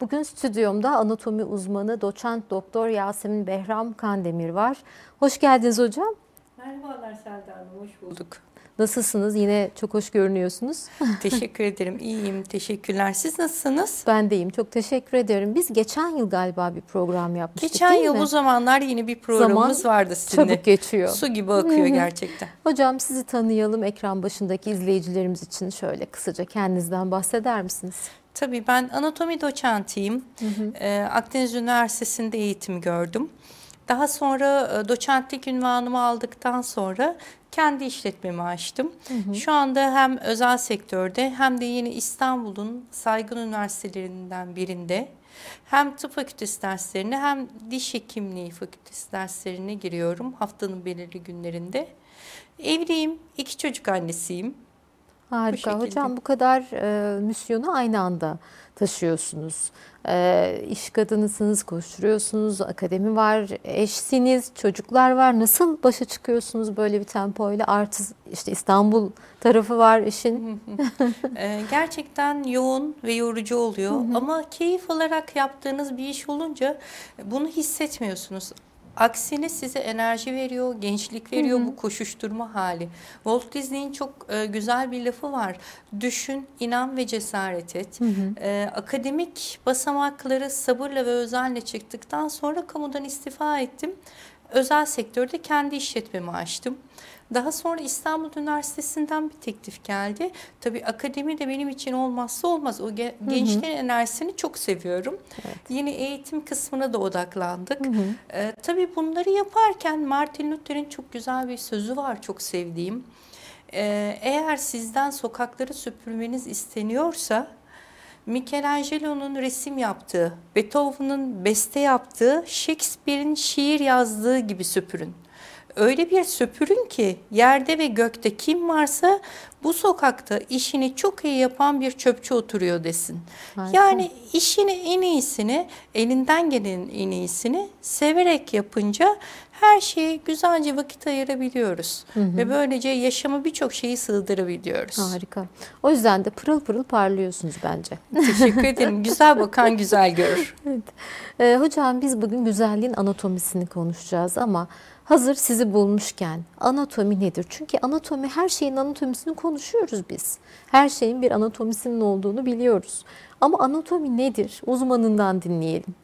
Bugün stüdyomda anatomi uzmanı doçent doktor Yasemin Behram Kandemir var. Hoş geldiniz hocam. Merhabalar Selda Hanım, hoş bulduk. Nasılsınız? Yine çok hoş görünüyorsunuz. teşekkür ederim. İyiyim. Teşekkürler. Siz nasılsınız? Ben de iyiyim. Çok teşekkür ediyorum. Biz geçen yıl galiba bir program yapmıştık Geçen yıl mi? bu zamanlar yine bir programımız Zaman vardı sizinle. çabuk geçiyor. Su gibi akıyor gerçekten. Hocam sizi tanıyalım ekran başındaki izleyicilerimiz için şöyle kısaca kendinizden bahseder misiniz? Tabii ben anatomi doçentiyim. Hı hı. E, Akdeniz Üniversitesi'nde eğitim gördüm. Daha sonra e, doçentlik ünvanımı aldıktan sonra kendi işletmemi açtım. Hı hı. Şu anda hem özel sektörde hem de yeni İstanbul'un saygın üniversitelerinden birinde hem tıp fakültesi derslerine hem diş hekimliği fakültesi derslerine giriyorum haftanın belirli günlerinde. Evliyim, iki çocuk annesiyim. Harika. Bu Hocam bu kadar e, misyonu aynı anda taşıyorsunuz. E, iş kadınısınız, koşturuyorsunuz, akademi var, eşsiniz, çocuklar var. Nasıl başa çıkıyorsunuz böyle bir tempoyla? Artı işte İstanbul tarafı var işin. e, gerçekten yoğun ve yorucu oluyor. Ama keyif alarak yaptığınız bir iş olunca bunu hissetmiyorsunuz. Aksine size enerji veriyor, gençlik veriyor Hı -hı. bu koşuşturma hali. Walt Disney'in çok e, güzel bir lafı var. Düşün, inan ve cesaret et. Hı -hı. E, akademik basamakları sabırla ve özenle çıktıktan sonra kamudan istifa ettim. Özel sektörde kendi işletmemi açtım. Daha sonra İstanbul Üniversitesi'nden bir teklif geldi. Tabii akademi de benim için olmazsa olmaz. O ge gençlerin enerjisini çok seviyorum. Evet. Yeni eğitim kısmına da odaklandık. Hı hı. Ee, tabii bunları yaparken Martin Luther'in çok güzel bir sözü var çok sevdiğim. Ee, eğer sizden sokakları süpürmeniz isteniyorsa Michelangelo'nun resim yaptığı, Beethoven'ın beste yaptığı, Shakespeare'in şiir yazdığı gibi süpürün öyle bir söpürün ki yerde ve gökte kim varsa bu sokakta işini çok iyi yapan bir çöpçü oturuyor desin. Harika. Yani işini en iyisini, elinden gelenin en iyisini severek yapınca her şeyi güzelce vakit ayırabiliyoruz. Hı hı. Ve böylece yaşama birçok şeyi sığdırabiliyoruz. Harika. O yüzden de pırıl pırıl parlıyorsunuz bence. Teşekkür ederim. Güzel bakan güzel görür. Evet. Ee, hocam biz bugün güzelliğin anatomisini konuşacağız ama hazır sizi bulmuşken anatomi nedir? Çünkü anatomi her şeyin anatomisini konuşuyoruz biz. Her şeyin bir anatomisinin olduğunu biliyoruz. Ama anatomi nedir? Uzmanından dinleyelim.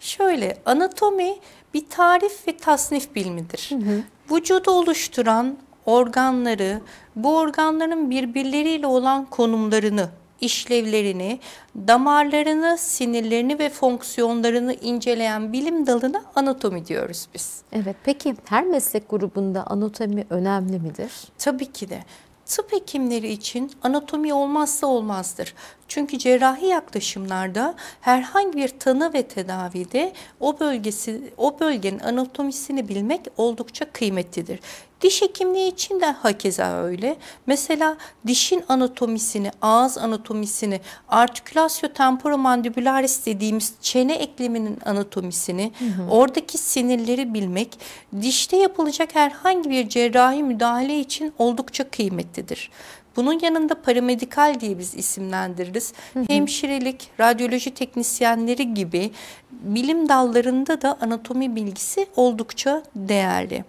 Şöyle anatomi bir tarif ve tasnif bilimidir. Hı hı. Vücudu oluşturan organları, bu organların birbirleriyle olan konumlarını işlevlerini, damarlarını, sinirlerini ve fonksiyonlarını inceleyen bilim dalına anatomi diyoruz biz. Evet peki her meslek grubunda anatomi önemli midir? Tabii ki de. Tıp hekimleri için anatomi olmazsa olmazdır. Çünkü cerrahi yaklaşımlarda herhangi bir tanı ve tedavide o bölgesi o bölgenin anatomisini bilmek oldukça kıymetlidir. Diş hekimliği için de hakeza öyle. Mesela dişin anatomisini, ağız anatomisini, artikülasyo temporomandibularis dediğimiz çene ekleminin anatomisini, hı hı. oradaki sinirleri bilmek dişte yapılacak herhangi bir cerrahi müdahale için oldukça kıymetlidir. Bunun yanında paramedikal diye biz isimlendiririz. Hı hı. Hemşirelik, radyoloji teknisyenleri gibi bilim dallarında da anatomi bilgisi oldukça değerli.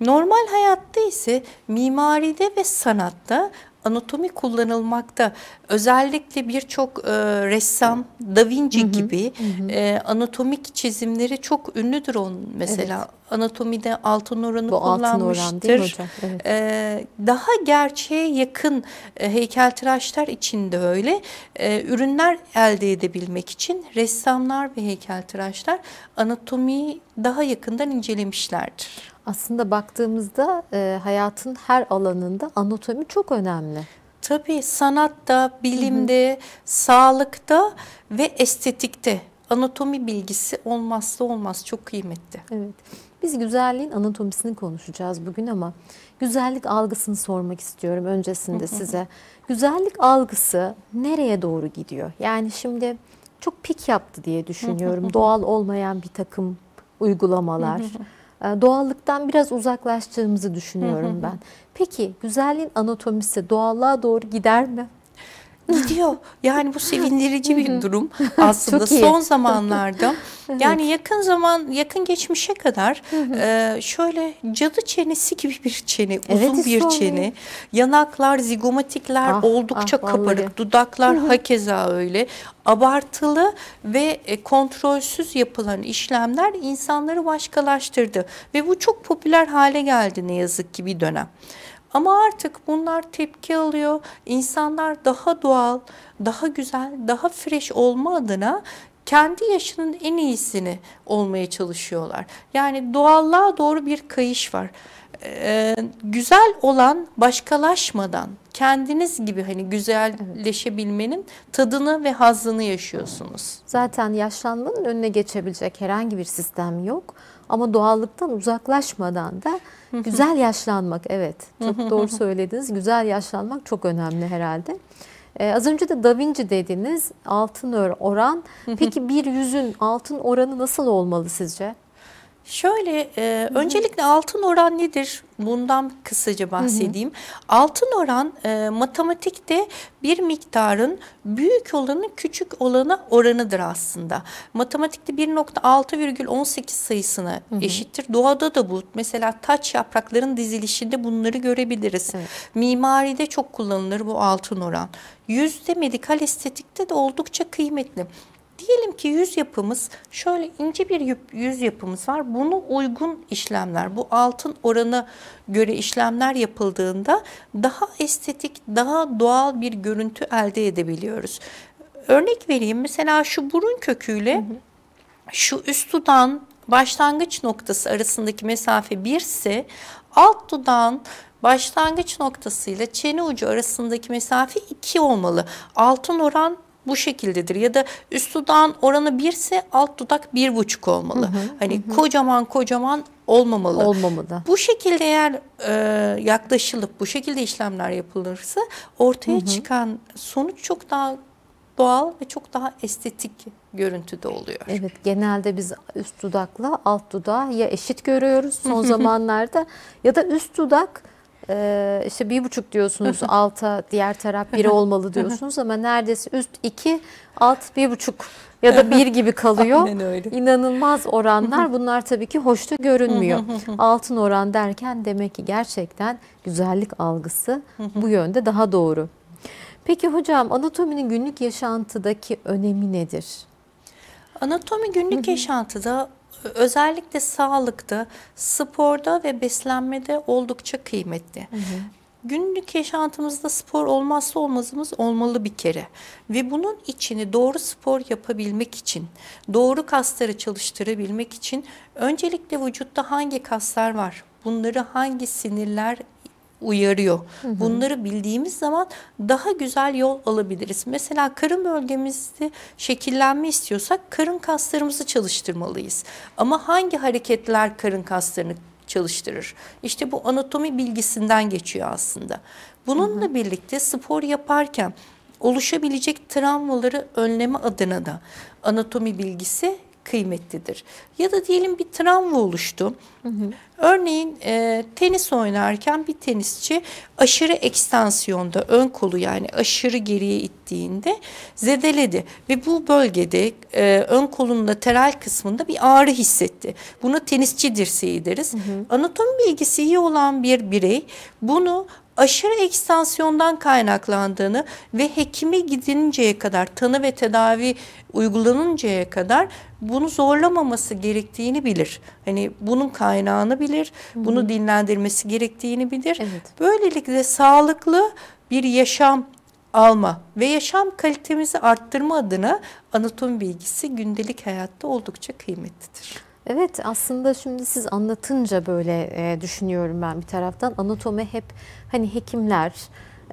Normal hayatta ise mimaride ve sanatta anatomi kullanılmakta. Özellikle birçok e, ressam Da Vinci hı hı, gibi hı. E, anatomik çizimleri çok ünlüdür onun mesela. Evet. Anatomide altın oranı Bu kullanmıştır. Altın oran değil mi hocam? Evet. Ee, daha gerçeğe yakın e, heykeltıraşlar için de öyle. E, ürünler elde edebilmek için ressamlar ve heykeltıraşlar anatomiyi daha yakından incelemişlerdir. Aslında baktığımızda e, hayatın her alanında anatomi çok önemli. Tabii sanatta, bilimde, hı hı. sağlıkta ve estetikte anatomi bilgisi olmazsa olmaz çok kıymetli. Evet. Biz güzelliğin anatomisini konuşacağız bugün ama güzellik algısını sormak istiyorum öncesinde size. Güzellik algısı nereye doğru gidiyor? Yani şimdi çok pik yaptı diye düşünüyorum. Doğal olmayan bir takım uygulamalar. Ee, doğallıktan biraz uzaklaştığımızı düşünüyorum ben. Peki güzelliğin anatomisi doğallığa doğru gider mi? gidiyor. Yani bu sevindirici bir durum aslında son zamanlarda. Yani yakın zaman yakın geçmişe kadar e, şöyle cadı çenesi gibi bir çene, evet, uzun bir çene. Yanaklar, zigomatikler ah, oldukça ah, kabarık, vallahi. dudaklar hakeza öyle. Abartılı ve e, kontrolsüz yapılan işlemler insanları başkalaştırdı ve bu çok popüler hale geldi ne yazık ki bir dönem. Ama artık bunlar tepki alıyor. İnsanlar daha doğal, daha güzel, daha fresh olma adına kendi yaşının en iyisini olmaya çalışıyorlar. Yani doğallığa doğru bir kayış var. Ee, güzel olan başkalaşmadan kendiniz gibi hani güzelleşebilmenin tadını ve hazını yaşıyorsunuz. Zaten yaşlanmanın önüne geçebilecek herhangi bir sistem yok. Ama doğallıktan uzaklaşmadan da güzel yaşlanmak evet çok doğru söylediniz. Güzel yaşlanmak çok önemli herhalde. Ee, az önce de Da Vinci dediniz altın oran. Peki bir yüzün altın oranı nasıl olmalı sizce? Şöyle e, öncelikle altın oran nedir? Bundan kısaca bahsedeyim. Hı-hı. Altın oran e, matematikte bir miktarın büyük olanı küçük olana oranıdır aslında. Matematikte 1.6,18 sayısına Hı-hı. eşittir. Doğada da bu. Mesela taç yaprakların dizilişinde bunları görebiliriz. Evet. Mimaride çok kullanılır bu altın oran. Yüzde medikal estetikte de oldukça kıymetli. Diyelim ki yüz yapımız şöyle ince bir yüz yapımız var. Bunu uygun işlemler, bu altın oranı göre işlemler yapıldığında daha estetik, daha doğal bir görüntü elde edebiliyoruz. Örnek vereyim mesela şu burun köküyle şu üst dudağın başlangıç noktası arasındaki mesafe birse, alt dudağın başlangıç noktasıyla çene ucu arasındaki mesafe 2 olmalı. Altın oran bu şekildedir ya da üst dudağın oranı birse alt dudak bir buçuk olmalı. Hı hı, hani hı. kocaman kocaman olmamalı. Olmamalı. Bu şekilde eğer e, yaklaşılıp bu şekilde işlemler yapılırsa ortaya hı hı. çıkan sonuç çok daha doğal ve çok daha estetik görüntüde oluyor. Evet genelde biz üst dudakla alt dudağı ya eşit görüyoruz son zamanlarda ya da üst dudak ee, işte bir buçuk diyorsunuz alta diğer taraf biri olmalı diyorsunuz ama neredeyse üst iki alt bir buçuk ya da bir gibi kalıyor. Aynen öyle. İnanılmaz oranlar bunlar tabii ki hoşta görünmüyor. Altın oran derken demek ki gerçekten güzellik algısı bu yönde daha doğru. Peki hocam anatominin günlük yaşantıdaki önemi nedir? Anatomi günlük yaşantıda özellikle sağlıkta, sporda ve beslenmede oldukça kıymetli. Hı hı. Günlük yaşantımızda spor olmazsa olmazımız olmalı bir kere. Ve bunun içini doğru spor yapabilmek için, doğru kasları çalıştırabilmek için öncelikle vücutta hangi kaslar var? Bunları hangi sinirler uyarıyor. Hı hı. Bunları bildiğimiz zaman daha güzel yol alabiliriz. Mesela karın bölgemizde şekillenme istiyorsak karın kaslarımızı çalıştırmalıyız. Ama hangi hareketler karın kaslarını çalıştırır? İşte bu anatomi bilgisinden geçiyor aslında. Bununla hı hı. birlikte spor yaparken oluşabilecek travmaları önleme adına da anatomi bilgisi kıymetlidir. Ya da diyelim bir travma oluştu. Örneğin e, tenis oynarken bir tenisçi aşırı ekstansiyonda ön kolu yani aşırı geriye ittiğinde zedeledi. Ve bu bölgede e, ön kolun lateral kısmında bir ağrı hissetti. Buna tenisçi dirseği deriz. Hı hı. Anatomi bilgisi iyi olan bir birey bunu aşırı ekstansiyondan kaynaklandığını ve hekime gidinceye kadar tanı ve tedavi uygulanıncaya kadar bunu zorlamaması gerektiğini bilir. Hani bunun kaynağını bilir, hmm. bunu dinlendirmesi gerektiğini bilir. Evet. Böylelikle sağlıklı bir yaşam alma ve yaşam kalitemizi arttırma adına anatomi bilgisi gündelik hayatta oldukça kıymetlidir. Evet aslında şimdi siz anlatınca böyle e, düşünüyorum ben bir taraftan. Anatomi hep hani hekimler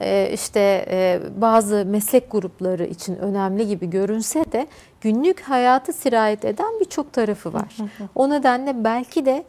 e, işte e, bazı meslek grupları için önemli gibi görünse de günlük hayatı sirayet eden birçok tarafı var. o nedenle belki de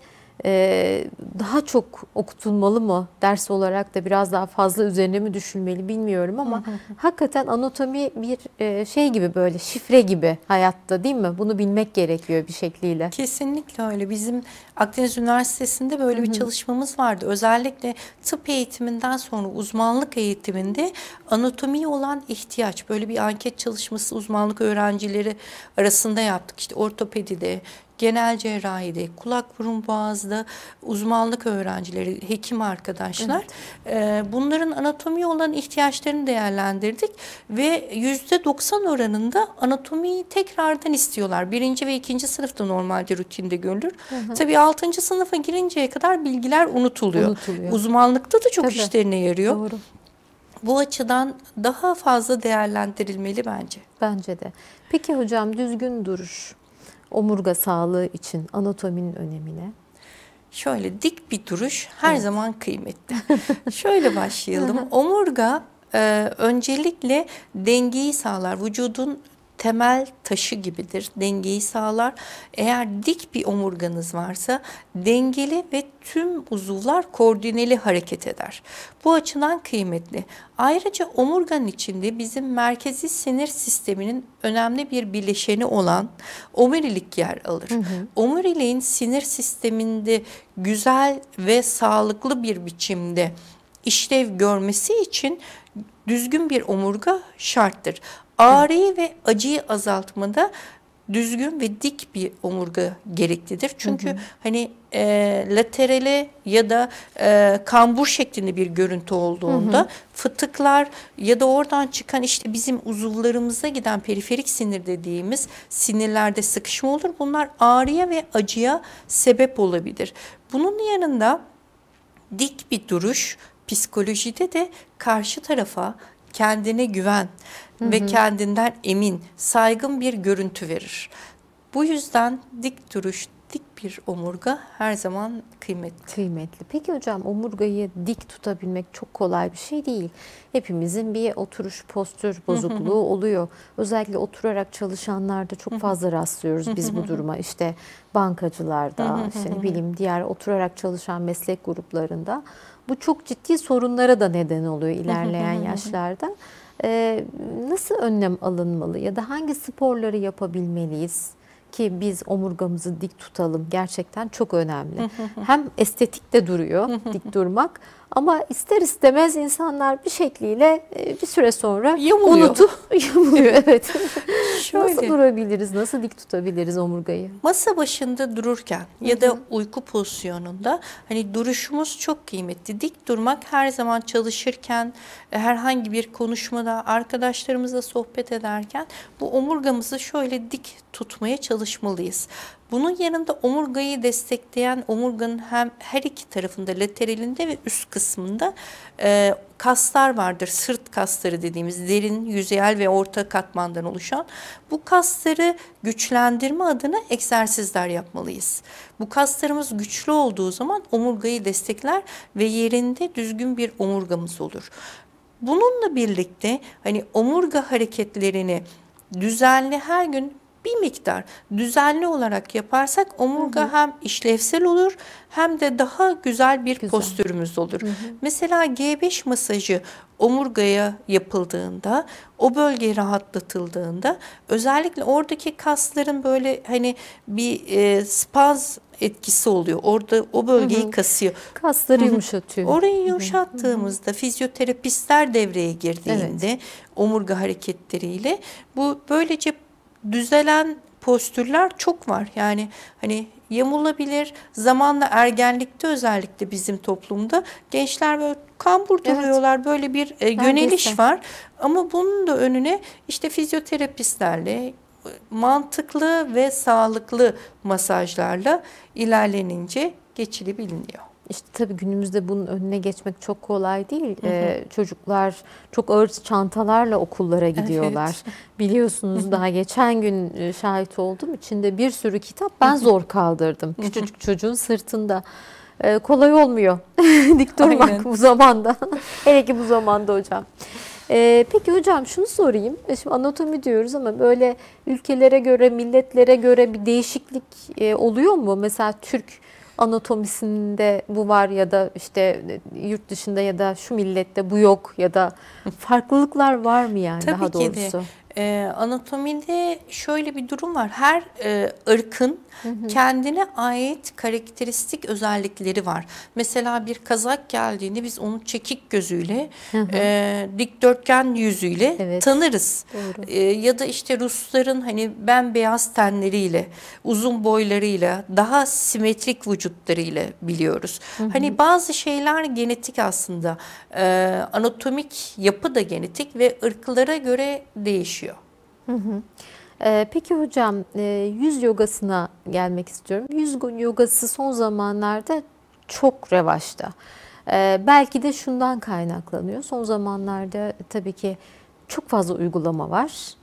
ee, daha çok okutulmalı mı ders olarak da biraz daha fazla üzerine mi düşünmeli bilmiyorum ama hakikaten anatomi bir e, şey gibi böyle şifre gibi hayatta değil mi? Bunu bilmek gerekiyor bir şekliyle. Kesinlikle öyle. Bizim Akdeniz Üniversitesi'nde böyle bir çalışmamız vardı. Özellikle tıp eğitiminden sonra uzmanlık eğitiminde anatomiye olan ihtiyaç böyle bir anket çalışması uzmanlık öğrencileri arasında yaptık. İşte ortopedide, genel cerrahide, kulak burun boğazda uzmanlık öğrencileri, hekim arkadaşlar. Evet. E, bunların anatomiye olan ihtiyaçlarını değerlendirdik ve yüzde 90 oranında anatomiyi tekrardan istiyorlar. Birinci ve ikinci sınıfta normalde rutinde görülür. Hı hı. Tabii altıncı sınıfa girinceye kadar bilgiler unutuluyor. unutuluyor. Uzmanlıkta da çok Tabii. işlerine yarıyor. Doğru bu açıdan daha fazla değerlendirilmeli bence. Bence de. Peki hocam düzgün duruş omurga sağlığı için anatominin önemine? Şöyle dik bir duruş her evet. zaman kıymetli. Şöyle başlayalım. Omurga e, öncelikle dengeyi sağlar. Vücudun temel taşı gibidir. Dengeyi sağlar. Eğer dik bir omurganız varsa dengeli ve tüm uzuvlar koordineli hareket eder. Bu açıdan kıymetli. Ayrıca omurganın içinde bizim merkezi sinir sisteminin önemli bir bileşeni olan omurilik yer alır. Hı hı. Omuriliğin sinir sisteminde güzel ve sağlıklı bir biçimde işlev görmesi için düzgün bir omurga şarttır. Ağrıyı ve acıyı azaltmada düzgün ve dik bir omurga gereklidir. Çünkü hı hı. hani e, laterale ya da e, kambur şeklinde bir görüntü olduğunda hı hı. fıtıklar ya da oradan çıkan işte bizim uzuvlarımıza giden periferik sinir dediğimiz sinirlerde sıkışma olur. Bunlar ağrıya ve acıya sebep olabilir. Bunun yanında dik bir duruş psikolojide de karşı tarafa kendine güven, ve kendinden emin, saygın bir görüntü verir. Bu yüzden dik duruş, dik bir omurga her zaman kıymetli. Kıymetli. Peki hocam omurgayı dik tutabilmek çok kolay bir şey değil. Hepimizin bir oturuş postür bozukluğu oluyor. Özellikle oturarak çalışanlarda çok fazla rastlıyoruz biz bu duruma. İşte bankacılarda, işte ne bileyim diğer oturarak çalışan meslek gruplarında. Bu çok ciddi sorunlara da neden oluyor ilerleyen yaşlarda. Ee, nasıl önlem alınmalı ya da hangi sporları yapabilmeliyiz? ki biz omurgamızı dik tutalım gerçekten çok önemli. hem estetikte duruyor dik durmak ama ister istemez insanlar bir şekliyle e, bir süre sonra yamuluyor. unutup yamuluyor. Evet. Şöyle. Nasıl durabiliriz? Nasıl dik tutabiliriz omurgayı? Masa başında dururken ya da uyku pozisyonunda hani duruşumuz çok kıymetli. Dik durmak her zaman çalışırken, e, herhangi bir konuşmada, arkadaşlarımızla sohbet ederken bu omurgamızı şöyle dik tutmaya çalışmalıyız. Bunun yanında omurgayı destekleyen omurganın hem her iki tarafında lateralinde ve üst kısmında e, kaslar vardır. Sırt kasları dediğimiz derin, yüzeyel ve orta katmandan oluşan. Bu kasları güçlendirme adına egzersizler yapmalıyız. Bu kaslarımız güçlü olduğu zaman omurgayı destekler ve yerinde düzgün bir omurgamız olur. Bununla birlikte hani omurga hareketlerini düzenli her gün bir miktar düzenli olarak yaparsak omurga hı hı. hem işlevsel olur hem de daha güzel bir güzel. postürümüz olur. Hı hı. Mesela G5 masajı omurgaya yapıldığında, o bölge rahatlatıldığında özellikle oradaki kasların böyle hani bir e, spaz etkisi oluyor. Orada o bölgeyi hı hı. kasıyor. Kasları yumuşatıyor. Orayı yumuşattığımızda hı hı. fizyoterapistler devreye girdiğinde evet. omurga hareketleriyle bu böylece düzelen postürler çok var. Yani hani yamulabilir. Zamanla ergenlikte özellikle bizim toplumda gençler böyle kambur duruyorlar. Evet. Böyle bir e, yöneliş var. Ama bunun da önüne işte fizyoterapistlerle mantıklı ve sağlıklı masajlarla ilerlenince geçilebiliniyor. İşte tabii günümüzde bunun önüne geçmek çok kolay değil. Hı hı. Ee, çocuklar çok ağır çantalarla okullara gidiyorlar. Evet. Biliyorsunuz hı hı. daha geçen gün e, şahit oldum. İçinde bir sürü kitap ben zor kaldırdım. Hı hı. Küçücük çocuğun sırtında. Ee, kolay olmuyor dik durmak Aynen. bu zamanda. Hele ki bu zamanda hocam. Ee, peki hocam şunu sorayım. E, şimdi anatomi diyoruz ama böyle ülkelere göre, milletlere göre bir değişiklik e, oluyor mu? Mesela Türk anatomisinde bu var ya da işte yurt dışında ya da şu millette bu yok ya da farklılıklar var mı yani Tabii daha doğrusu? ki de. E, anatomide şöyle bir durum var. Her e, ırkın kendine ait karakteristik özellikleri var. Mesela bir kazak geldiğinde biz onu çekik gözüyle, E, dikdörtgen yüzüyle evet. tanırız. Doğru. E, ya da işte Rusların hani ben beyaz tenleriyle, uzun boylarıyla, daha simetrik vücutlarıyla biliyoruz. Hani bazı şeyler genetik aslında. E, anatomik yapı da genetik ve ırklara göre değişiyor Hı hı. Ee, peki hocam e, yüz yogasına gelmek istiyorum. Yüz yogası son zamanlarda çok revaçta. Ee, belki de şundan kaynaklanıyor. Son zamanlarda tabii ki çok fazla uygulama var.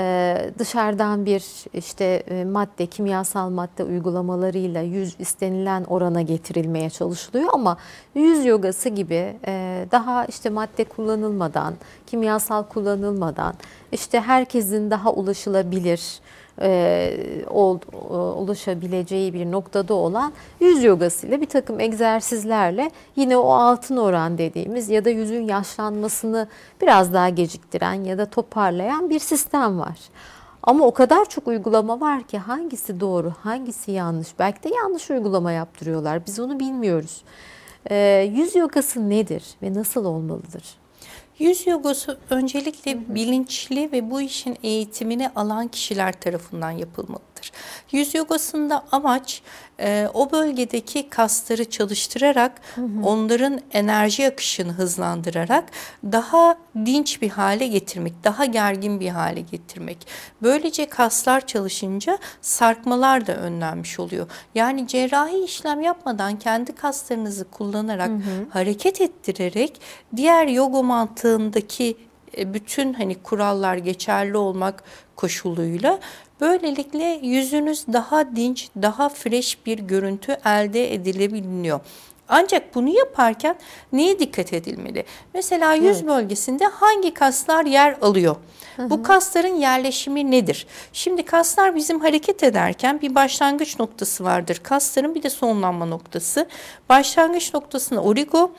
Ee, dışarıdan bir işte e, madde, kimyasal madde uygulamalarıyla yüz istenilen orana getirilmeye çalışılıyor ama yüz yogası gibi e, daha işte madde kullanılmadan, kimyasal kullanılmadan işte herkesin daha ulaşılabilir e, ol, oluşabileceği e, bir noktada olan yüz yogasıyla bir takım egzersizlerle yine o altın oran dediğimiz ya da yüzün yaşlanmasını biraz daha geciktiren ya da toparlayan bir sistem var. Ama o kadar çok uygulama var ki hangisi doğru, hangisi yanlış. Belki de yanlış uygulama yaptırıyorlar. Biz onu bilmiyoruz. E, yüz yogası nedir ve nasıl olmalıdır? Yüz yogası öncelikle bilinçli ve bu işin eğitimini alan kişiler tarafından yapılmalı olacaktır. Yüz yogasında amaç e, o bölgedeki kasları çalıştırarak hı hı. onların enerji akışını hızlandırarak daha dinç bir hale getirmek, daha gergin bir hale getirmek. Böylece kaslar çalışınca sarkmalar da önlenmiş oluyor. Yani cerrahi işlem yapmadan kendi kaslarınızı kullanarak hı hı. hareket ettirerek diğer yoga mantığındaki e, bütün hani kurallar geçerli olmak koşuluyla Böylelikle yüzünüz daha dinç, daha fresh bir görüntü elde edilebiliyor. Ancak bunu yaparken neye dikkat edilmeli? Mesela yüz evet. bölgesinde hangi kaslar yer alıyor? Bu kasların yerleşimi nedir? Şimdi kaslar bizim hareket ederken bir başlangıç noktası vardır. Kasların bir de sonlanma noktası. Başlangıç noktasına origo,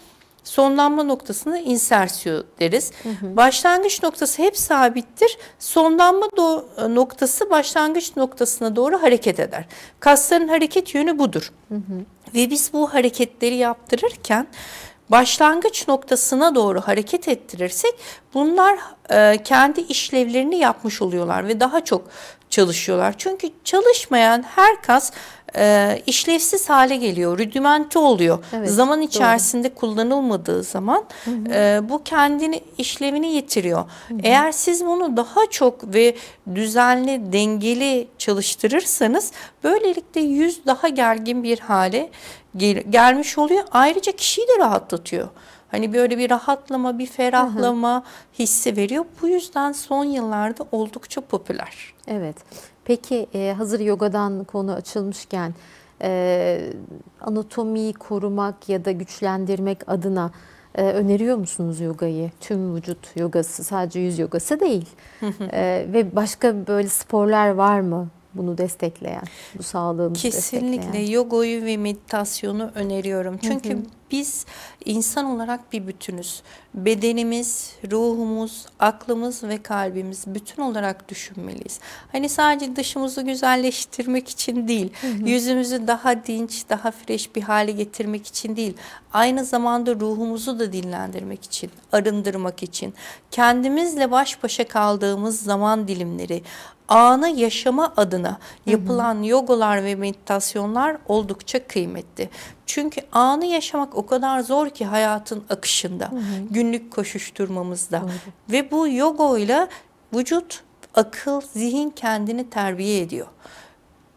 Sonlanma noktasını insersiyo deriz. Hı hı. Başlangıç noktası hep sabittir. Sonlanma e, noktası başlangıç noktasına doğru hareket eder. Kasların hareket yönü budur. Hı hı. Ve biz bu hareketleri yaptırırken başlangıç noktasına doğru hareket ettirirsek bunlar e, kendi işlevlerini yapmış oluyorlar ve daha çok çalışıyorlar. Çünkü çalışmayan her kas e, işlevsiz hale geliyor, rüdimenti oluyor. Evet, zaman içerisinde doğru. kullanılmadığı zaman hı hı. E, bu kendini işlevini yitiriyor. Hı hı. Eğer siz bunu daha çok ve düzenli, dengeli çalıştırırsanız böylelikle yüz daha gergin bir hale gel gelmiş oluyor. Ayrıca kişiyi de rahatlatıyor. Hani böyle bir rahatlama, bir ferahlama hı hı. hissi veriyor. Bu yüzden son yıllarda oldukça popüler. Evet. Peki e, hazır yogadan konu açılmışken e, anatomiyi korumak ya da güçlendirmek adına e, öneriyor musunuz yogayı? Tüm vücut yogası sadece yüz yogası değil ve başka böyle sporlar var mı? bunu destekleyen, bu sağlığımızı Kesinlikle destekleyen. yogayı ve meditasyonu öneriyorum. Çünkü hı hı. Biz insan olarak bir bütünüz. Bedenimiz, ruhumuz, aklımız ve kalbimiz bütün olarak düşünmeliyiz. Hani sadece dışımızı güzelleştirmek için değil, hı hı. yüzümüzü daha dinç, daha fresh bir hale getirmek için değil. Aynı zamanda ruhumuzu da dinlendirmek için, arındırmak için. Kendimizle baş başa kaldığımız zaman dilimleri, anı yaşama adına yapılan hı hı. yogalar ve meditasyonlar oldukça kıymetli. Çünkü anı yaşamak o kadar zor ki hayatın akışında, hı hı. günlük koşuşturmamızda. Hı hı. Ve bu yoga ile vücut, akıl, zihin kendini terbiye ediyor.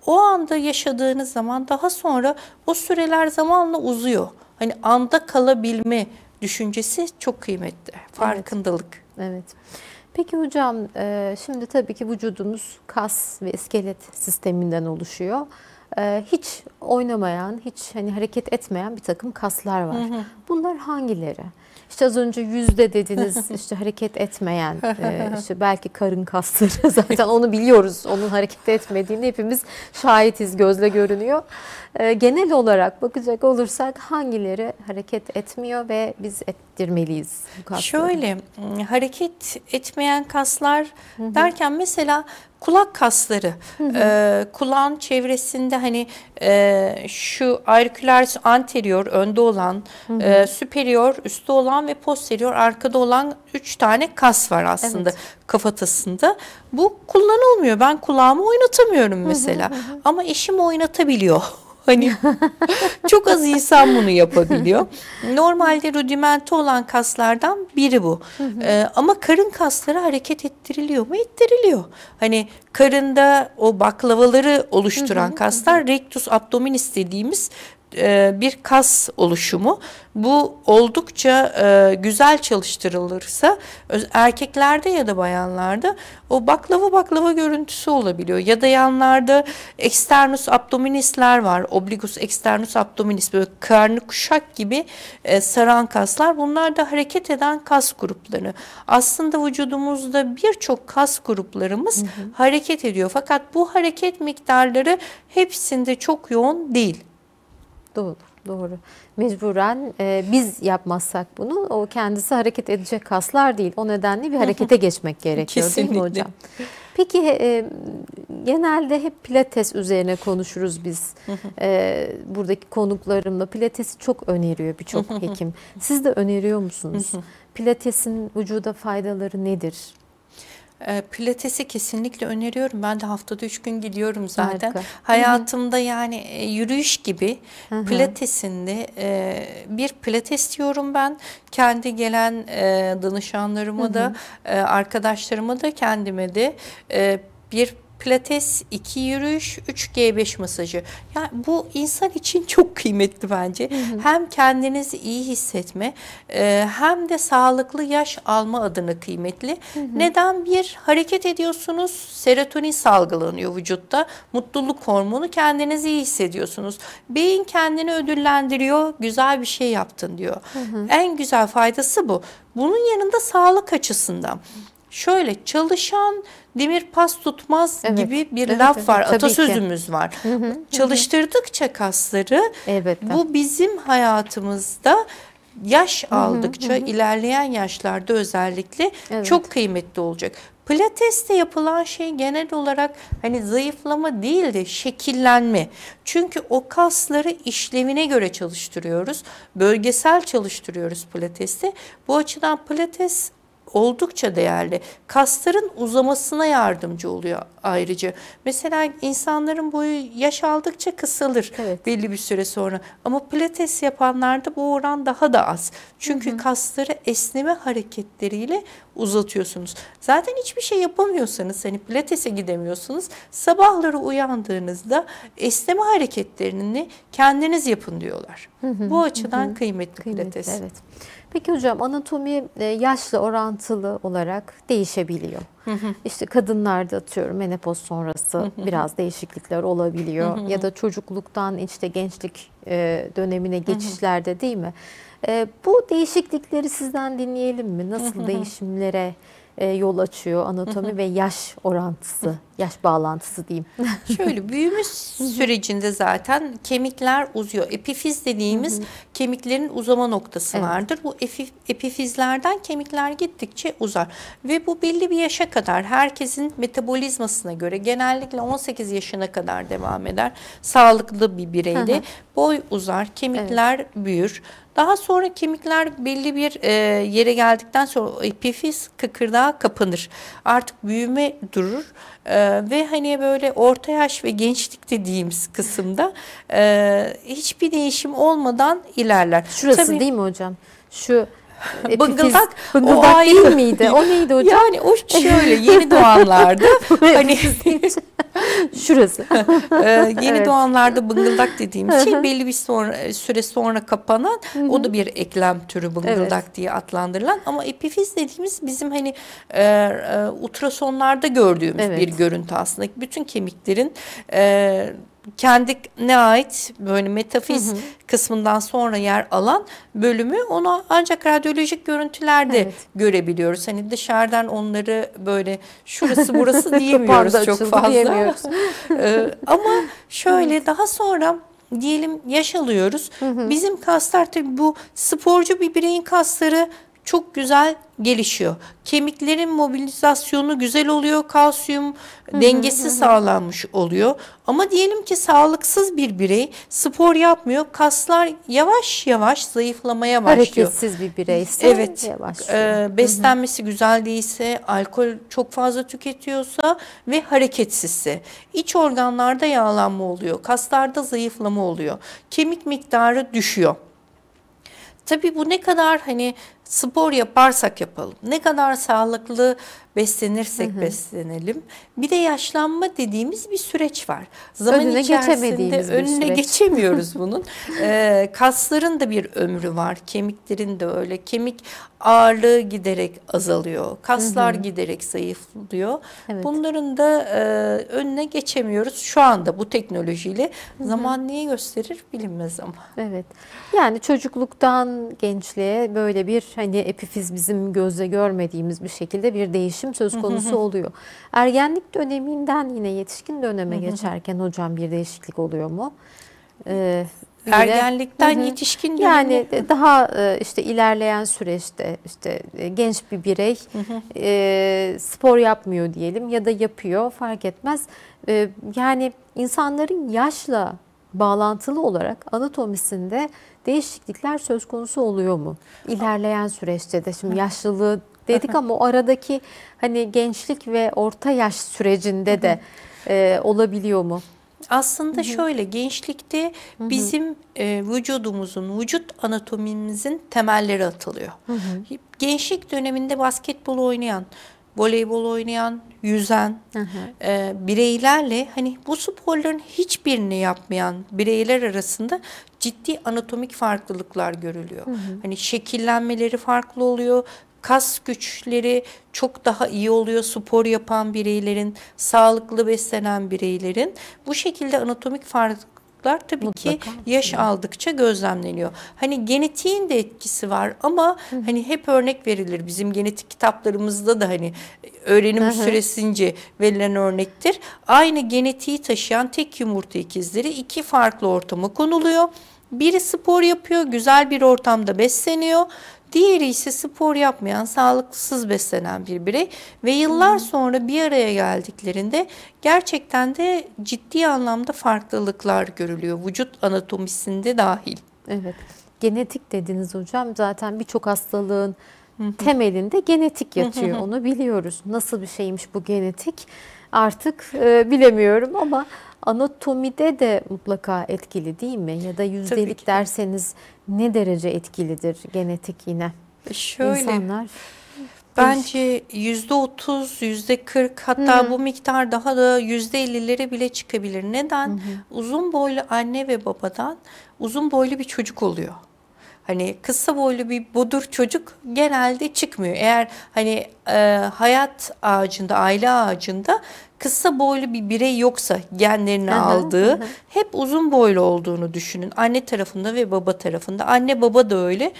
O anda yaşadığınız zaman daha sonra o süreler zamanla uzuyor. Hani anda kalabilme düşüncesi çok kıymetli. Farkındalık. Evet. evet. Peki hocam şimdi tabii ki vücudumuz kas ve iskelet sisteminden oluşuyor. Ee, hiç oynamayan, hiç hani hareket etmeyen bir takım kaslar var. Bunlar hangileri? İşte az önce yüzde dediniz işte hareket etmeyen e, işte belki karın kasları zaten onu biliyoruz. Onun hareket etmediğini hepimiz şahitiz gözle görünüyor. Ee, genel olarak bakacak olursak hangileri hareket etmiyor ve biz ettirmeliyiz bu kasları? Şöyle hareket etmeyen kaslar derken mesela kulak kasları. Hı hı. E, kulağın çevresinde hani e, şu auriküler anterior önde olan, hı hı. E, superior üstte olan ve posterior arkada olan üç tane kas var aslında evet. kafatasında. Bu kullanılmıyor. Ben kulağımı oynatamıyorum mesela. Hı hı hı. Ama eşim oynatabiliyor. Hani çok az insan bunu yapabiliyor. Normalde rudimente olan kaslardan biri bu. Ee, ama karın kasları hareket ettiriliyor mu? Ettiriliyor. Hani karında o baklavaları oluşturan kaslar rectus abdominis dediğimiz e, bir kas oluşumu. Bu oldukça e, güzel çalıştırılırsa erkeklerde ya da bayanlarda o baklava baklava görüntüsü olabiliyor. Ya da yanlarda externus abdominisler var. Obligus externus abdominis böyle karnı kuşak gibi e, saran kaslar. Bunlar da hareket eden kas grupları. Aslında vücudumuzda birçok kas gruplarımız hı hı. hareket ediyor. Fakat bu hareket miktarları hepsinde çok yoğun değil. Doğru, doğru. Mecburen e, biz yapmazsak bunu o kendisi hareket edecek kaslar değil. O nedenle bir harekete geçmek gerekiyor Kesinlikle. değil mi hocam? Peki e, genelde hep pilates üzerine konuşuruz biz. e, buradaki konuklarımla pilatesi çok öneriyor birçok hekim. Siz de öneriyor musunuz? Pilatesin vücuda faydaları nedir? E, kesinlikle öneriyorum. Ben de haftada üç gün gidiyorum zaten. Harika. Hayatımda Hı-hı. yani e, yürüyüş gibi Hı-hı. pilatesinde e, bir pilates diyorum ben. Kendi gelen e, danışanlarıma Hı-hı. da, e, arkadaşlarıma da, kendime de e, bir Pilates 2 yürüyüş, 3 G5 masajı. Yani bu insan için çok kıymetli bence. Hı hı. Hem kendinizi iyi hissetme e, hem de sağlıklı yaş alma adına kıymetli. Hı hı. Neden? Bir, hareket ediyorsunuz, serotonin salgılanıyor vücutta. Mutluluk hormonu kendinizi iyi hissediyorsunuz. Beyin kendini ödüllendiriyor, güzel bir şey yaptın diyor. Hı hı. En güzel faydası bu. Bunun yanında sağlık açısından şöyle çalışan demir pas tutmaz evet. gibi bir evet, laf var. Tabii Atasözümüz ki. var. Çalıştırdıkça kasları Elbette. bu bizim hayatımızda yaş aldıkça ilerleyen yaşlarda özellikle evet. çok kıymetli olacak. Pilates'te yapılan şey genel olarak hani zayıflama değil de şekillenme. Çünkü o kasları işlevine göre çalıştırıyoruz. Bölgesel çalıştırıyoruz pilateste. Bu açıdan pilates oldukça değerli. Kasların uzamasına yardımcı oluyor ayrıca. Mesela insanların boyu yaş aldıkça kısalır evet. belli bir süre sonra. Ama pilates yapanlarda bu oran daha da az. Çünkü hı hı. kasları esneme hareketleriyle uzatıyorsunuz. Zaten hiçbir şey yapamıyorsanız hani pilatese gidemiyorsunuz. Sabahları uyandığınızda esneme hareketlerini kendiniz yapın diyorlar. Hı hı. Bu açıdan hı hı. kıymetli, kıymetli pilates. Evet. Peki hocam anatomi e, yaşla orantılı olarak değişebiliyor. İşte kadınlarda atıyorum menopoz sonrası biraz değişiklikler olabiliyor ya da çocukluktan işte gençlik e, dönemine geçişlerde değil mi? E, bu değişiklikleri sizden dinleyelim mi? Nasıl değişimlere e, yol açıyor anatomi ve yaş orantısı, yaş bağlantısı diyeyim. Şöyle büyümüş sürecinde zaten kemikler uzuyor. Epifiz dediğimiz kemiklerin uzama noktası evet. vardır. Bu epifizlerden kemikler gittikçe uzar ve bu belli bir yaşa kadar herkesin metabolizmasına göre genellikle 18 yaşına kadar devam eder. Sağlıklı bir bireyde boy uzar, kemikler evet. büyür. Daha sonra kemikler belli bir e, yere geldikten sonra epifiz kıkırdağa kapanır. Artık büyüme durur e, ve hani böyle orta yaş ve gençlik dediğimiz kısımda e, hiçbir değişim olmadan ilerler. Şurası Tabii, değil mi hocam? Şu Epifiz, bıngıldak, bıngıldak o değil miydi? O neydi hocam? Yani o şöyle yeni doğanlarda hani Şurası. ee, yeni evet. doğanlarda bıngıldak dediğim şey belli bir sonra, süre sonra kapanan o da bir eklem türü bıngıldak evet. diye adlandırılan ama epifiz dediğimiz bizim hani e, e, ultrasonlarda gördüğümüz evet. bir görüntü aslında. Bütün kemiklerin e, kendine ait böyle metafiz hı hı. kısmından sonra yer alan bölümü onu ancak radyolojik görüntülerde evet. görebiliyoruz. Hani dışarıdan onları böyle şurası burası diyemiyoruz çok fazla. Diyemiyoruz. ee, ama şöyle evet. daha sonra diyelim yaş alıyoruz. Hı hı. Bizim kaslar tabii bu sporcu bir bireyin kasları çok güzel gelişiyor. Kemiklerin mobilizasyonu güzel oluyor. Kalsiyum dengesi sağlanmış oluyor. Ama diyelim ki sağlıksız bir birey spor yapmıyor. Kaslar yavaş yavaş zayıflamaya başlıyor. Hareketsiz bir bireyse evet, yavaşlıyor. E, beslenmesi hı hı. güzel değilse, alkol çok fazla tüketiyorsa ve hareketsizse iç organlarda yağlanma oluyor. Kaslarda zayıflama oluyor. Kemik miktarı düşüyor. Tabii bu ne kadar hani spor yaparsak yapalım. Ne kadar sağlıklı beslenirsek hı hı. beslenelim. Bir de yaşlanma dediğimiz bir süreç var. Zaman önüne içerisinde önüne süreç. geçemiyoruz bunun. ee, kasların da bir ömrü var. Kemiklerin de öyle. Kemik ağırlığı giderek azalıyor. Kaslar hı hı. giderek zayıflıyor. Evet. Bunların da e, önüne geçemiyoruz. Şu anda bu teknolojiyle hı hı. zaman neyi gösterir bilinmez ama. Evet. Yani çocukluktan gençliğe böyle bir Hani epifiz bizim gözle görmediğimiz bir şekilde bir değişim söz konusu oluyor. Ergenlik döneminden yine yetişkin döneme geçerken hocam bir değişiklik oluyor mu? Ee, Ergenlikten hı yetişkin dönemi. Yani daha e, işte ilerleyen süreçte işte e, genç bir birey E, spor yapmıyor diyelim ya da yapıyor fark etmez. E, yani insanların yaşla bağlantılı olarak anatomisinde değişiklikler söz konusu oluyor mu? İlerleyen süreçte de şimdi yaşlılığı dedik ama o aradaki hani gençlik ve orta yaş sürecinde de e, olabiliyor mu? Aslında Hı-hı. şöyle gençlikte Hı-hı. bizim e, vücudumuzun, vücut anatomimizin temelleri atılıyor. Hı-hı. Gençlik döneminde basketbol oynayan, voleybol oynayan, yüzen E, bireylerle hani bu sporların hiçbirini yapmayan bireyler arasında ciddi anatomik farklılıklar görülüyor. Hı hı. Hani şekillenmeleri farklı oluyor, kas güçleri çok daha iyi oluyor spor yapan bireylerin, sağlıklı beslenen bireylerin. Bu şekilde anatomik fark, bozukluklar tabii Mutlaka. ki yaş aldıkça gözlemleniyor. Hani genetiğin de etkisi var ama Hı. hani hep örnek verilir bizim genetik kitaplarımızda da hani e, öğrenim Hı. süresince verilen örnektir. Aynı genetiği taşıyan tek yumurta ikizleri iki farklı ortama konuluyor. Biri spor yapıyor, güzel bir ortamda besleniyor. Diğeri ise spor yapmayan, sağlıksız beslenen bir birey ve yıllar sonra bir araya geldiklerinde gerçekten de ciddi anlamda farklılıklar görülüyor vücut anatomisinde dahil. Evet. Genetik dediniz hocam. Zaten birçok hastalığın temelinde genetik yatıyor. Onu biliyoruz. Nasıl bir şeymiş bu genetik? Artık e, bilemiyorum ama anatomide de mutlaka etkili değil mi? Ya da yüzdelik derseniz ne derece etkilidir genetik yine? E, şöyle. İnsanlar Bence yüzde otuz, yüzde kırk hatta Hı-hı. bu miktar daha da yüzde ellilere bile çıkabilir. Neden? Hı-hı. Uzun boylu anne ve babadan uzun boylu bir çocuk oluyor. Hani kısa boylu bir bodur çocuk genelde çıkmıyor. Eğer hani e, hayat ağacında, aile ağacında kısa boylu bir birey yoksa genlerini aha, aldığı aha. hep uzun boylu olduğunu düşünün. Anne tarafında ve baba tarafında. Anne baba da öyle.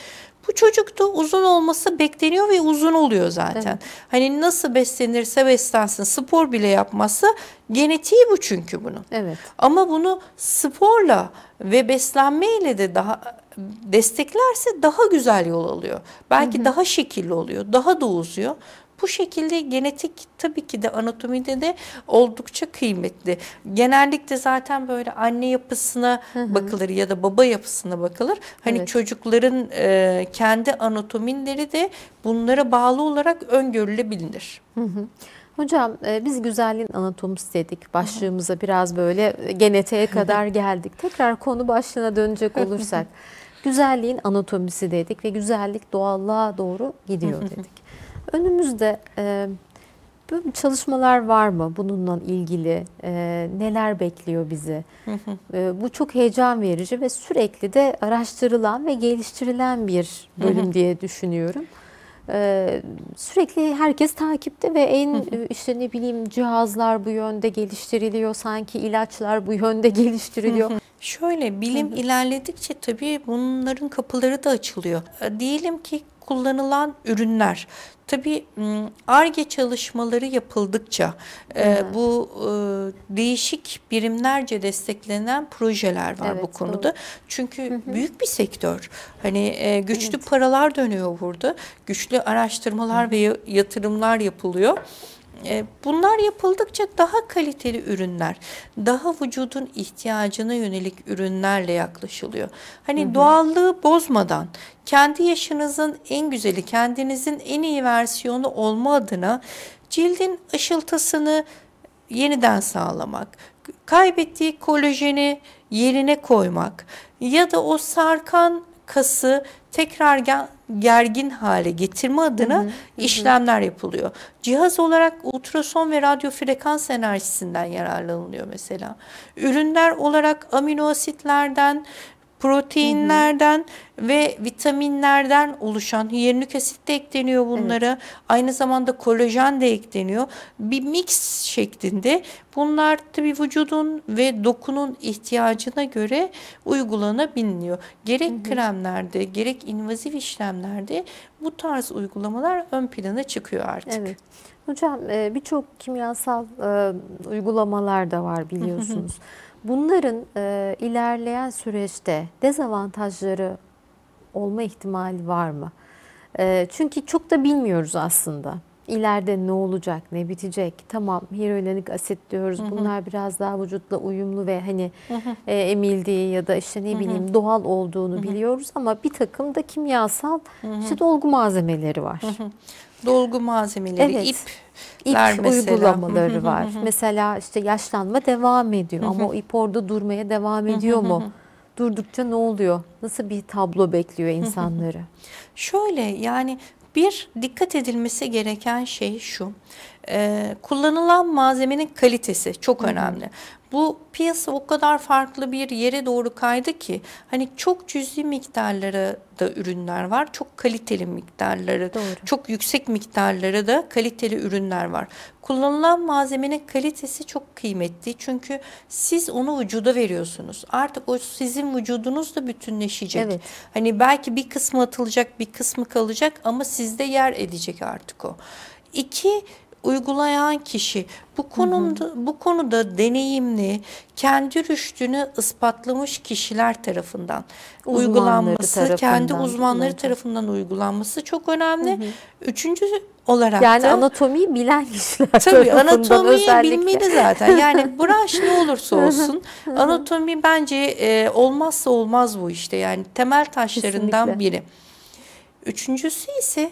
Bu çocukta uzun olması bekleniyor ve uzun oluyor zaten. Evet. Hani nasıl beslenirse beslensin spor bile yapması genetiği bu çünkü bunun. Evet. Ama bunu sporla ve beslenmeyle de daha desteklerse daha güzel yol alıyor. Belki hı hı. daha şekilli oluyor, daha da uzuyor. Bu şekilde genetik tabii ki de anatomide de oldukça kıymetli. Genellikle zaten böyle anne yapısına bakılır ya da baba yapısına bakılır. Hani evet. çocukların e, kendi anatomileri de bunlara bağlı olarak öngörülebilir. Hı hı. Hocam e, biz güzelliğin anatomisi dedik. Başlığımıza biraz böyle e, genetiğe kadar geldik. Tekrar konu başlığına dönecek olursak. güzelliğin anatomisi dedik ve güzellik doğallığa doğru gidiyor dedik. Önümüzde e, böyle çalışmalar var mı bununla ilgili? E, neler bekliyor bizi? e, bu çok heyecan verici ve sürekli de araştırılan ve geliştirilen bir bölüm diye düşünüyorum. Ee, sürekli herkes takipte ve en hı e, işte ne bileyim cihazlar bu yönde geliştiriliyor sanki ilaçlar bu yönde geliştiriliyor. Şöyle bilim ilerledikçe tabii bunların kapıları da açılıyor. E, diyelim ki kullanılan ürünler. Tabii ARGE çalışmaları yapıldıkça e, bu e, değişik birimlerce desteklenen projeler var evet, bu konuda. Doğru. Çünkü büyük bir sektör. Hani e, güçlü evet. paralar dönüyor burada. Güçlü araştırmalar ve yatırımlar yapılıyor. E, bunlar yapıldıkça daha kaliteli ürünler, daha vücudun ihtiyacına yönelik ürünlerle yaklaşılıyor. Hani hı hı. doğallığı bozmadan kendi yaşınızın en güzeli, kendinizin en iyi versiyonu olma adına cildin ışıltısını yeniden sağlamak, kaybettiği kolajeni yerine koymak ya da o sarkan kası tekrar gergin hale getirme adına hı hı. işlemler yapılıyor. Cihaz olarak ultrason ve radyo frekans enerjisinden yararlanılıyor mesela. Ürünler olarak amino asitlerden, proteinlerden hı hı. ve vitaminlerden oluşan hyaluronik asit de ekleniyor bunlara. Evet. Aynı zamanda kolajen de ekleniyor. Bir mix şeklinde bunlar tabii vücudun ve dokunun ihtiyacına göre uygulanabiliyor. Gerek hı hı. kremlerde gerek invazif işlemlerde bu tarz uygulamalar ön plana çıkıyor artık. Evet. Hocam e, birçok kimyasal e, uygulamalar da var biliyorsunuz. Hı hı. Bunların e, ilerleyen süreçte dezavantajları olma ihtimali var mı? E, çünkü çok da bilmiyoruz aslında. İleride ne olacak, ne bitecek? Tamam, hyaluronik asit diyoruz. Hı hı. Bunlar biraz daha vücutla uyumlu ve hani E, emildiği ya da işte ne bileyim hı hı. doğal olduğunu hı hı. biliyoruz ama bir takım da kimyasal hı hı. işte dolgu malzemeleri var. Hı hı dolgu malzemeleri, evet. ip İp mesela. uygulamaları var. mesela işte yaşlanma devam ediyor ama o ip orada durmaya devam ediyor mu? Durdukça ne oluyor? Nasıl bir tablo bekliyor insanları? Şöyle yani bir dikkat edilmesi gereken şey şu. Ee, kullanılan malzemenin kalitesi çok önemli. Bu piyasa o kadar farklı bir yere doğru kaydı ki hani çok cüzi miktarlara da ürünler var. Çok kaliteli miktarları, doğru. çok yüksek miktarları da kaliteli ürünler var. Kullanılan malzemenin kalitesi çok kıymetli. Çünkü siz onu vücuda veriyorsunuz. Artık o sizin vücudunuzla bütünleşecek. Evet. Hani belki bir kısmı atılacak, bir kısmı kalacak ama sizde yer edecek artık o. İki, uygulayan kişi bu konumda hı hı. bu konuda deneyimli, kendi rüştünü ispatlamış kişiler tarafından uzmanları uygulanması, tarafından, kendi uzmanları tarafından uygulanması çok önemli. Hı hı. Üçüncü olarak yani da anatomiyi bilen kişiler tabii anatomiyi özellikle. bilmeli zaten yani branş ne olursa olsun anatomi bence e, olmazsa olmaz bu işte yani temel taşlarından Kesinlikle. biri. Üçüncüsü ise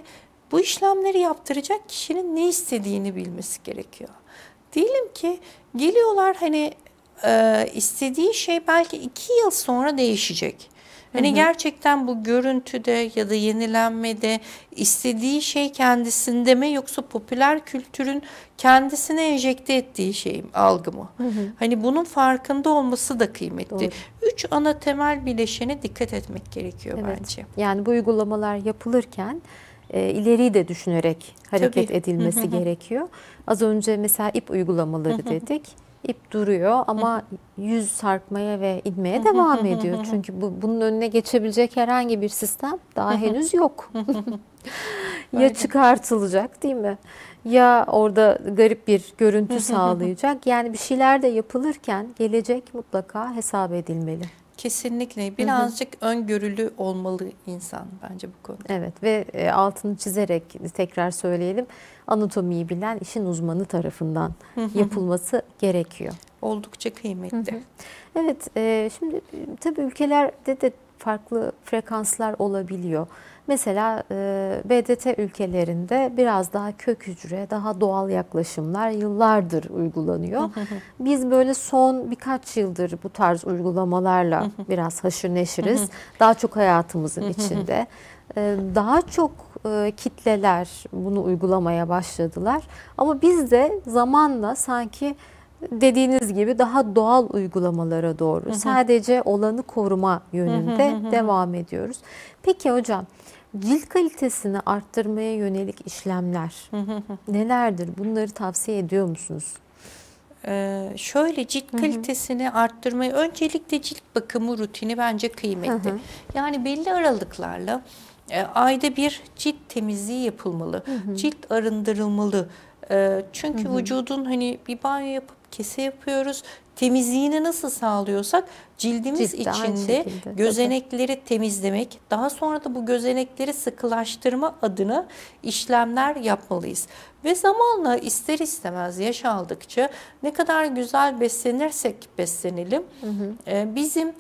bu işlemleri yaptıracak kişinin ne istediğini bilmesi gerekiyor. Diyelim ki geliyorlar hani e, istediği şey belki iki yıl sonra değişecek. Hani hı hı. gerçekten bu görüntüde ya da yenilenmede istediği şey kendisinde mi yoksa popüler kültürün kendisine enjekte ettiği şey algı mı? Hı hı. Hani bunun farkında olması da kıymetli. Doğru. Üç ana temel bileşene dikkat etmek gerekiyor evet. bence. Yani bu uygulamalar yapılırken e, ileriyi de düşünerek hareket Tabii. edilmesi gerekiyor. Az önce mesela ip uygulamaları dedik. İp duruyor ama yüz sarkmaya ve inmeye devam ediyor. Çünkü bu, bunun önüne geçebilecek herhangi bir sistem daha henüz yok. ya çıkartılacak değil mi? Ya orada garip bir görüntü sağlayacak. Yani bir şeyler de yapılırken gelecek mutlaka hesap edilmeli. Kesinlikle birazcık hı hı. öngörülü olmalı insan bence bu konuda. Evet ve e, altını çizerek tekrar söyleyelim anatomiyi bilen işin uzmanı tarafından hı hı. yapılması gerekiyor. Oldukça kıymetli. Hı hı. Evet e, şimdi e, tabii ülkelerde de farklı frekanslar olabiliyor. Mesela e, BDT ülkelerinde biraz daha kök hücre, daha doğal yaklaşımlar yıllardır uygulanıyor. Biz böyle son birkaç yıldır bu tarz uygulamalarla biraz haşır neşiriz. Daha çok hayatımızın içinde. E, daha çok e, kitleler bunu uygulamaya başladılar. Ama biz de zamanla sanki dediğiniz gibi daha doğal uygulamalara doğru hı hı. sadece olanı koruma yönünde hı hı hı. devam ediyoruz. Peki hocam cilt kalitesini arttırmaya yönelik işlemler hı hı hı. nelerdir? Bunları tavsiye ediyor musunuz? Ee, şöyle cilt kalitesini hı hı. arttırmayı öncelikle cilt bakımı rutini bence kıymetli. Hı hı. Yani belli aralıklarla e, ayda bir cilt temizliği yapılmalı. Hı hı. Cilt arındırılmalı. E, çünkü hı hı. vücudun hani bir banyo yapıp kese yapıyoruz. Temizliğini nasıl sağlıyorsak cildimiz Cildi içinde şekilde, gözenekleri tabii. temizlemek, daha sonra da bu gözenekleri sıkılaştırma adına işlemler yapmalıyız. Ve zamanla ister istemez yaş aldıkça ne kadar güzel beslenirsek beslenelim hı hı. E, bizim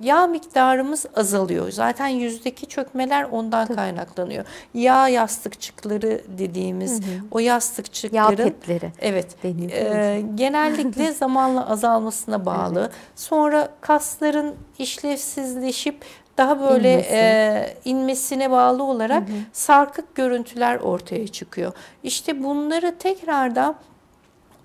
yağ miktarımız azalıyor. Zaten yüzdeki çökmeler ondan kaynaklanıyor. Yağ yastıkçıkları dediğimiz hı hı. o yastıkçıkların yağ petleri. Evet. e, genellikle zamanla azalmasına bağlı. Evet. Sonra kasların işlevsizleşip daha böyle İnmesi. e, inmesine bağlı olarak hı hı. sarkık görüntüler ortaya çıkıyor. İşte bunları tekrardan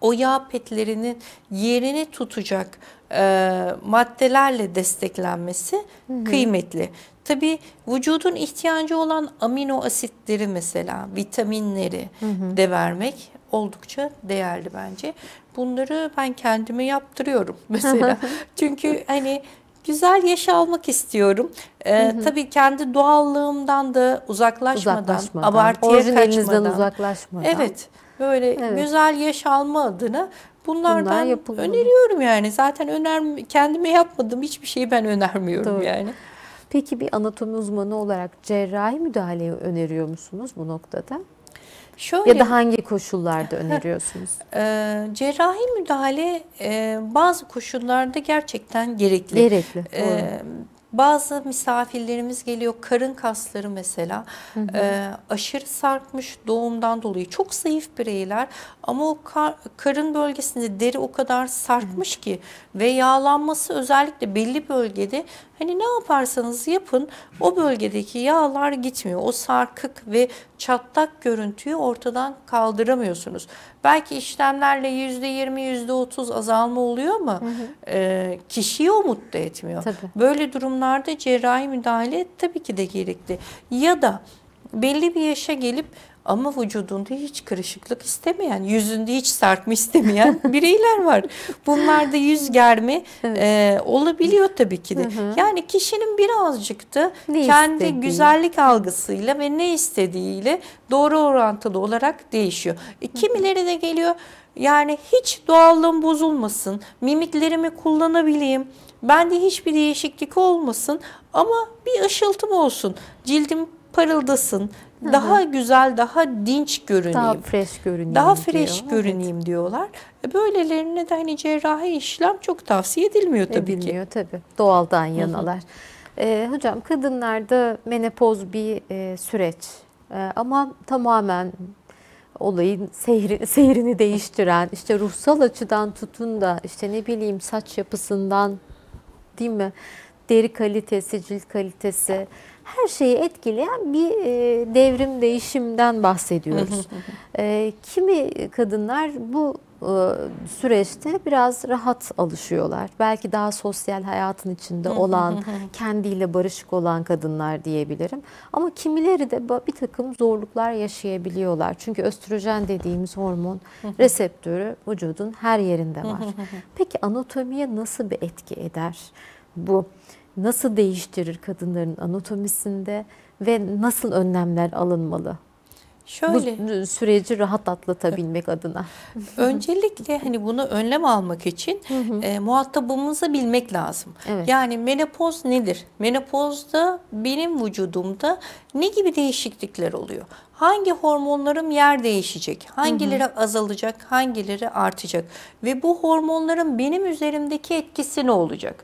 o yağ petlerinin yerini tutacak e, maddelerle desteklenmesi hı hı. kıymetli. Tabi vücudun ihtiyacı olan amino asitleri mesela vitaminleri hı hı. de vermek oldukça değerli bence. Bunları ben kendime yaptırıyorum mesela. Çünkü hani güzel yaş almak istiyorum. Ee, hı hı. Tabii kendi doğallığımdan da uzaklaşmadan, uzaklaşmadan abartıya kaçmadan. uzaklaşmadan. Evet böyle evet. güzel yaş alma adına Bunlardan Bunlar öneriyorum yani. Zaten öner kendime yapmadım hiçbir şeyi ben önermiyorum Doğru. yani. Peki bir anatomi uzmanı olarak cerrahi müdahaleyi öneriyor musunuz bu noktada? Şöyle, ya da hangi koşullarda öneriyorsunuz? E, cerrahi müdahale e, bazı koşullarda gerçekten gerekli. Gerekli. E, bazı misafirlerimiz geliyor karın kasları mesela hı hı. E, aşırı sarkmış doğumdan dolayı çok zayıf bireyler ama o kar, karın bölgesinde deri o kadar sarkmış hı ki ve yağlanması özellikle belli bölgede hani ne yaparsanız yapın o bölgedeki yağlar gitmiyor. O sarkık ve çatlak görüntüyü ortadan kaldıramıyorsunuz. Belki işlemlerle yüzde yirmi, yüzde otuz azalma oluyor ama E, kişiyi o mutlu etmiyor. Tabii. Böyle durumlarda cerrahi müdahale tabii ki de gerekli. Ya da belli bir yaşa gelip ama vücudunda hiç kırışıklık istemeyen, yüzünde hiç sarkma istemeyen bireyler var. Bunlarda yüz germi evet. e, olabiliyor tabii ki de. Hı hı. Yani kişinin birazcık da ne kendi istediği? güzellik algısıyla ve ne istediğiyle doğru orantılı olarak değişiyor. E, kimileri de geliyor yani hiç doğallığım bozulmasın, mimiklerimi kullanabileyim, bende hiçbir değişiklik olmasın ama bir ışıltım olsun. Cildim parıldasın. Hı-hı. Daha güzel, daha dinç görüneyim. Daha fresh görüneyim. Daha fresh diyor. görüneyim evet. diyorlar. E, böylelerine de hani cerrahi işlem çok tavsiye edilmiyor tabii Edilmiyor ki. tabii. Doğaldan yanalar. E, hocam kadınlarda menopoz bir e, süreç e, ama tamamen olayın seyri, seyrini değiştiren işte ruhsal açıdan tutun da işte ne bileyim saç yapısından değil mi deri kalitesi cilt kalitesi her şeyi etkileyen bir e, devrim değişimden bahsediyoruz. e, kimi kadınlar bu e, süreçte biraz rahat alışıyorlar. Belki daha sosyal hayatın içinde olan, kendiyle barışık olan kadınlar diyebilirim. Ama kimileri de bir takım zorluklar yaşayabiliyorlar. Çünkü östrojen dediğimiz hormon reseptörü vücudun her yerinde var. Peki anatomiye nasıl bir etki eder bu? nasıl değiştirir kadınların anatomisinde ve nasıl önlemler alınmalı? Şöyle bu süreci rahat atlatabilmek adına. Öncelikle hani bunu önlem almak için hı hı. e, muhatabımızı bilmek lazım. Evet. Yani menopoz nedir? Menopozda benim vücudumda ne gibi değişiklikler oluyor? Hangi hormonlarım yer değişecek? Hangileri hı hı. azalacak? Hangileri artacak? Ve bu hormonların benim üzerimdeki etkisi ne olacak?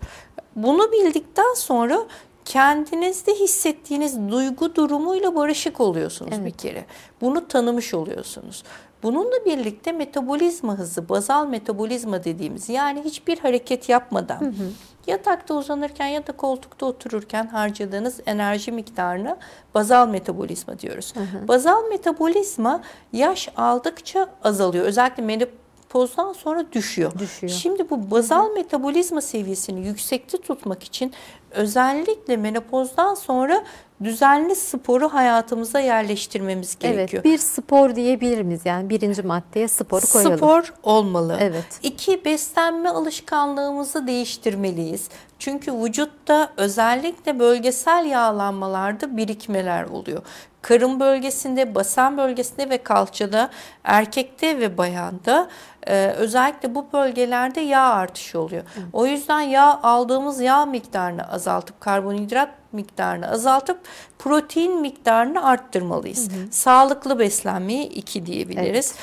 Bunu bildikten sonra kendinizde hissettiğiniz duygu durumuyla barışık oluyorsunuz evet. bir kere. Bunu tanımış oluyorsunuz. Bununla birlikte metabolizma hızı, bazal metabolizma dediğimiz yani hiçbir hareket yapmadan hı hı. yatakta uzanırken ya da koltukta otururken harcadığınız enerji miktarını bazal metabolizma diyoruz. Hı hı. Bazal metabolizma yaş aldıkça azalıyor. Özellikle menopoz sonra düşüyor. düşüyor. Şimdi bu bazal Hı. metabolizma seviyesini yüksekte tutmak için özellikle menopozdan sonra düzenli sporu hayatımıza yerleştirmemiz gerekiyor. Evet, bir spor diyebilir miyiz? Yani birinci maddeye sporu koyalım. Spor olmalı. Evet. İki, beslenme alışkanlığımızı değiştirmeliyiz. Çünkü vücutta özellikle bölgesel yağlanmalarda birikmeler oluyor. Karın bölgesinde, basen bölgesinde ve kalçada, erkekte ve bayanda e, özellikle bu bölgelerde yağ artışı oluyor. Evet. O yüzden yağ aldığımız yağ miktarını azaltıyoruz azaltıp karbonhidrat miktarını azaltıp protein miktarını arttırmalıyız. Hı hı. Sağlıklı beslenmeyi 2 diyebiliriz.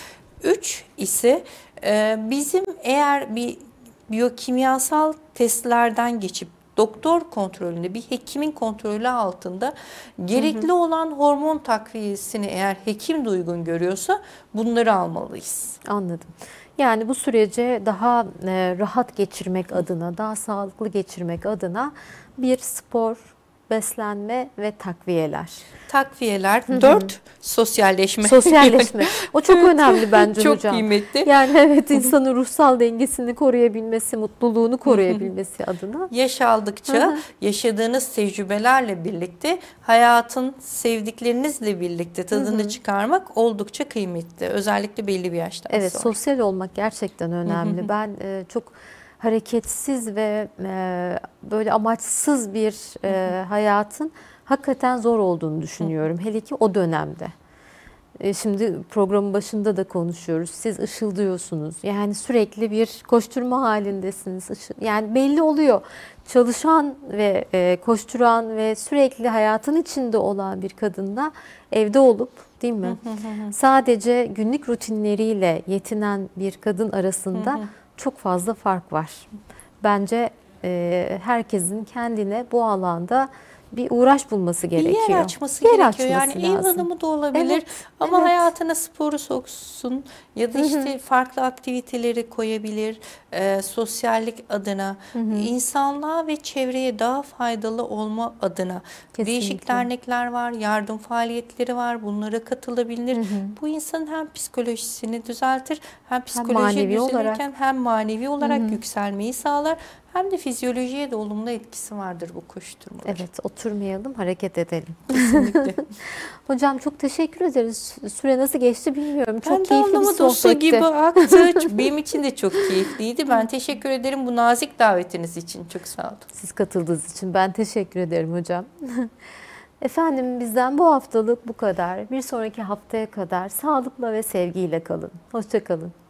3 evet. Üç ise e, bizim eğer bir biyokimyasal testlerden geçip doktor kontrolünde bir hekimin kontrolü altında gerekli hı hı. olan hormon takviyesini eğer hekim de uygun görüyorsa bunları almalıyız. Anladım. Yani bu sürece daha e, rahat geçirmek adına, daha sağlıklı geçirmek adına bir spor beslenme ve takviyeler. Takviyeler. Dört, sosyalleşme. Sosyalleşme. O çok önemli bence çok hocam. Çok kıymetli. Yani evet insanın ruhsal dengesini koruyabilmesi, mutluluğunu koruyabilmesi adına. Yaş aldıkça yaşadığınız tecrübelerle birlikte hayatın sevdiklerinizle birlikte tadını çıkarmak oldukça kıymetli. Özellikle belli bir yaştan evet, sonra. Evet sosyal olmak gerçekten önemli. ben e, çok hareketsiz ve e, böyle amaçsız bir e, hayatın hakikaten zor olduğunu düşünüyorum. Hele ki o dönemde. E, şimdi programın başında da konuşuyoruz. Siz ışıldıyorsunuz. Yani sürekli bir koşturma halindesiniz. Yani belli oluyor. Çalışan ve e, koşturan ve sürekli hayatın içinde olan bir kadında evde olup değil mi? Sadece günlük rutinleriyle yetinen bir kadın arasında çok fazla fark var. Bence e, herkesin kendine bu alanda bir uğraş bulması gerekiyor. Bir yer açması yer gerekiyor. Açması yani lazım. ev hanımı da olabilir evet, ama evet. hayatına sporu soksun, ya da işte farklı aktiviteleri koyabilir. E, sosyallik adına, insanlığa ve çevreye daha faydalı olma adına. Kesinlikle. Değişik dernekler var, yardım faaliyetleri var. Bunlara katılabilir. Bu insanın hem psikolojisini düzeltir, hem psikoloji düzelirken olarak. hem manevi olarak yükselmeyi sağlar. Hem de fizyolojiye de olumlu etkisi vardır bu koşturmalar. Evet oturmayalım hareket edelim. Kesinlikle. Hocam çok teşekkür ederiz. Süre nasıl geçti bilmiyorum. Çok ben keyifli bir sohbette. su gibi aktı. Benim için de çok keyifliydi. Ben teşekkür ederim bu nazik davetiniz için. Çok sağ olun. Siz katıldığınız için ben teşekkür ederim hocam. Efendim bizden bu haftalık bu kadar. Bir sonraki haftaya kadar sağlıkla ve sevgiyle kalın. Hoşçakalın.